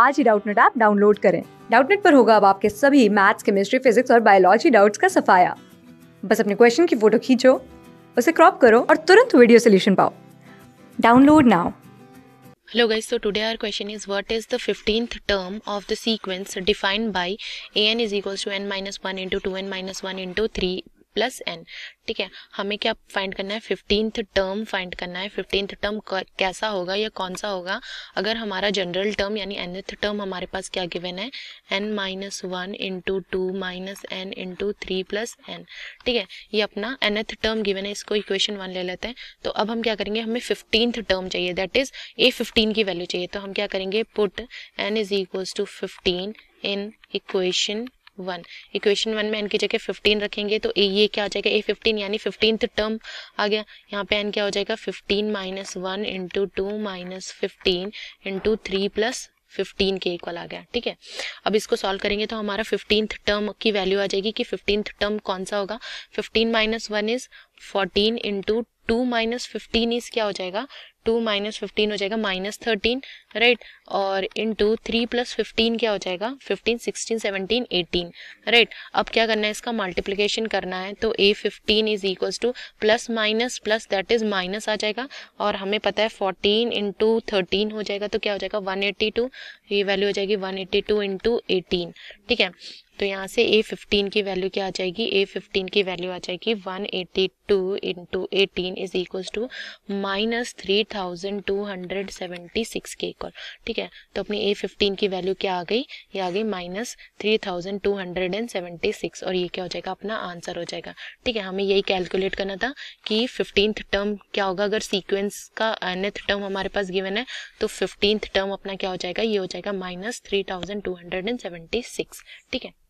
आज ही Doubtnut app download करें डाउटनेट पर होगा अब आपके सभी मैथ्स केमिस्ट्री फिजिक्स और बायोलॉजी डाउट्स का सफाया बस अपने क्वेश्चन की फोटो खींचो उसे क्रॉप करो और तुरंत वीडियो सोल्यूशन पाओ download now hello guys so today our question is what is the fifteenth term of the sequence defined by a n is is to n minus one into two n minus one into three plus n ठीक है हमें क्या find करना है fifteenth term find करना है fifteenth term कैसा होगा या कौन सा होगा अगर हमारा जनरल टर्म यानी एनथ टर्म हमारे पास क्या गिवन है n minus one into two minus n into three plus n ठीक है ये अपना एनथ टर्म गिवन है इसको इक्वेशन वन ले लेते हैं तो अब हम क्या करेंगे हमें फिफ्टींथ टर्म चाहिए दैट इज ए फिफ्टीन की वैल्यू चाहिए तो हम क्या करेंगे put n is equals to fifteen in equation one equation one में एन की जगह फिफ्टीन रखेंगे तो ये क्या हो जाएगा ए फिफ्टीन यानी फिफ्टींथ टर्म आ गया यहाँ पे एन क्या हो जाएगा fifteen minus one into two minus fifteen into three plus fifteen के इक्वल आ गया ठीक है अब इसको सॉल्व करेंगे तो हमारा फिफ्टींथ टर्म की वैल्यू आ जाएगी कि फिफ्टींथ टर्म कौन सा होगा fifteen minus one is fourteen into two minus fifteen is क्या हो जाएगा टू माइनस फिफ्टीन हो जाएगा माइनस थर्टीन राइट और into three plus fifteen क्या हो जाएगा fifteen sixteen seventeen eighteen right अब क्या करना है इसका मल्टीप्लीकेशन करना है तो a fifteen is equal to plus minus plus that is minus आ जाएगा और हमें पता है फोर्टीन इंटू थर्टीन हो जाएगा तो क्या हो जाएगा वन एट्टी टू ये वैल्यू हो जाएगी one eighty two into eighteen ठीक है तो यहाँ से ए फिफ्टीन की वैल्यू क्या आ जाएगी ए फिफ्टीन की वैल्यू आ जाएगी one eighty two into eighteen is equal to minus three thousand two hundred seventy six के इक्वल ठीक है तो अपनी ए फिफ्टीन की वैल्यू क्या आ गई ये आ गई minus three thousand two hundred and seventy six और ये क्या हो जाएगा अपना आंसर हो जाएगा ठीक है हमें यही कैलकुलेट करना था कि फिफ्टींथ टर्म क्या होगा अगर सीक्वेंस का एनथ टर्म हमारे पास गिवन है तो फिफ्टींथ टर्म अपना क्या हो जाएगा ये हो जाएगा minus three thousand two hundred and seventy six ठीक है